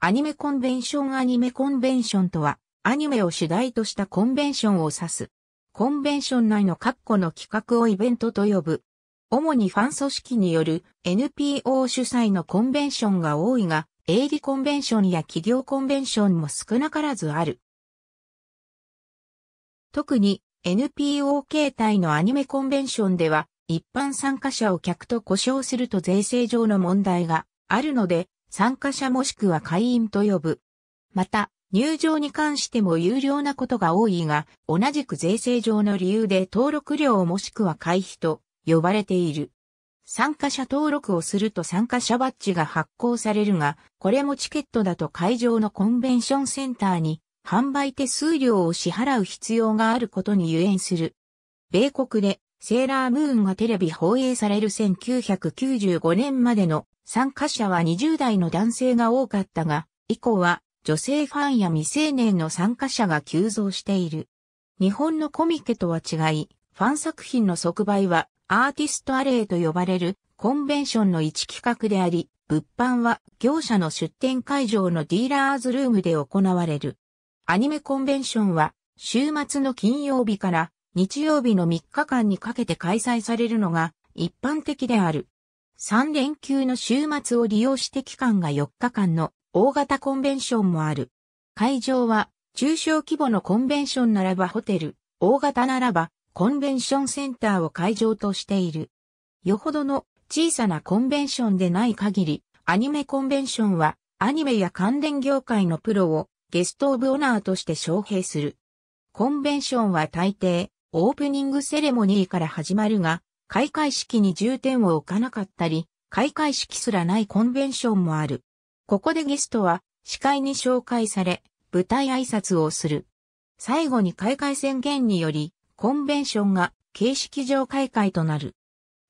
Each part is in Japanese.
アニメコンベンションアニメコンベンションとは、アニメを主題としたコンベンションを指す。コンベンション内のッコの企画をイベントと呼ぶ。主にファン組織による NPO 主催のコンベンションが多いが、営利コンベンションや企業コンベンションも少なからずある。特に NPO 形態のアニメコンベンションでは、一般参加者を客と故障すると税制上の問題があるので、参加者もしくは会員と呼ぶ。また、入場に関しても有料なことが多いが、同じく税制上の理由で登録料もしくは会費と呼ばれている。参加者登録をすると参加者バッジが発行されるが、これもチケットだと会場のコンベンションセンターに販売手数料を支払う必要があることに由縁する。米国でセーラームーンがテレビ放映される1995年までの参加者は20代の男性が多かったが、以降は女性ファンや未成年の参加者が急増している。日本のコミケとは違い、ファン作品の即売はアーティストアレイと呼ばれるコンベンションの一企画であり、物販は業者の出展会場のディーラーズルームで行われる。アニメコンベンションは週末の金曜日から日曜日の3日間にかけて開催されるのが一般的である。3連休の週末を利用して期間が4日間の大型コンベンションもある。会場は中小規模のコンベンションならばホテル、大型ならばコンベンションセンターを会場としている。よほどの小さなコンベンションでない限り、アニメコンベンションはアニメや関連業界のプロをゲストオブオナーとして招聘する。コンベンションは大抵オープニングセレモニーから始まるが、開会式に重点を置かなかったり、開会式すらないコンベンションもある。ここでゲストは司会に紹介され、舞台挨拶をする。最後に開会宣言により、コンベンションが形式上開会となる。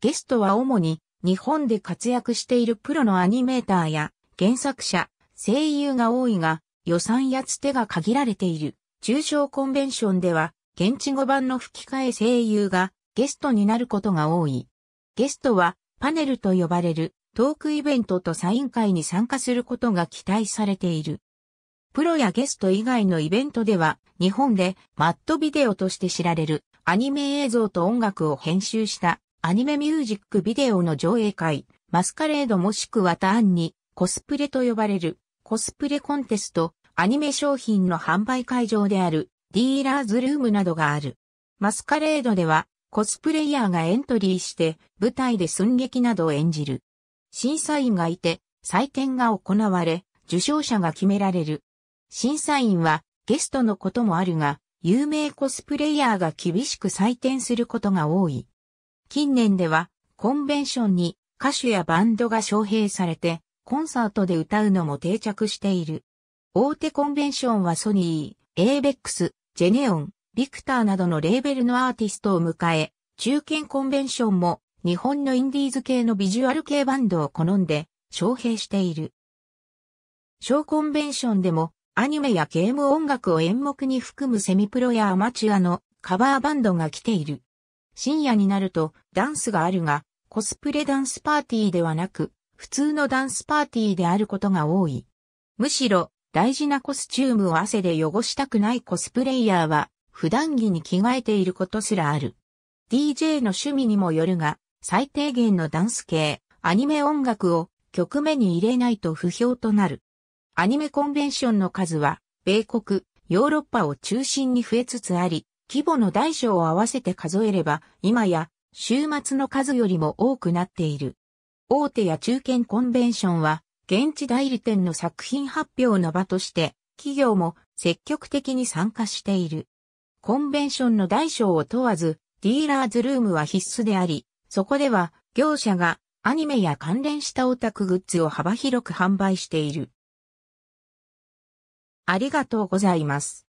ゲストは主に日本で活躍しているプロのアニメーターや原作者、声優が多いが、予算やつてが限られている。中小コンベンションでは現地語版の吹き替え声優がゲストになることが多い。ゲストはパネルと呼ばれるトークイベントとサイン会に参加することが期待されている。プロやゲスト以外のイベントでは日本でマットビデオとして知られるアニメ映像と音楽を編集したアニメミュージックビデオの上映会、マスカレードもしくはターンにコスプレと呼ばれるコスプレコンテスト、アニメ商品の販売会場であるディーラーズルームなどがある。マスカレードでは、コスプレイヤーがエントリーして、舞台で寸劇などを演じる。審査員がいて、採点が行われ、受賞者が決められる。審査員は、ゲストのこともあるが、有名コスプレイヤーが厳しく採点することが多い。近年では、コンベンションに歌手やバンドが招聘されて、コンサートで歌うのも定着している。大手コンベンションはソニー、エーベックス、ジェネオン、ビクターなどのレーベルのアーティストを迎え、中堅コンベンションも日本のインディーズ系のビジュアル系バンドを好んで、招聘している。小コンベンションでも、アニメやゲーム音楽を演目に含むセミプロやアマチュアのカバーバンドが来ている。深夜になるとダンスがあるが、コスプレダンスパーティーではなく、普通のダンスパーティーであることが多い。むしろ、大事なコスチュームを汗で汚したくないコスプレイヤーは、普段着に着替えていることすらある。DJ の趣味にもよるが、最低限のダンス系、アニメ音楽を曲目に入れないと不評となる。アニメコンベンションの数は、米国、ヨーロッパを中心に増えつつあり、規模の大小を合わせて数えれば、今や、週末の数よりも多くなっている。大手や中堅コンベンションは、現地代理店の作品発表の場として、企業も積極的に参加している。コンベンションの大小を問わず、ディーラーズルームは必須であり、そこでは業者がアニメや関連したオタクグッズを幅広く販売している。ありがとうございます。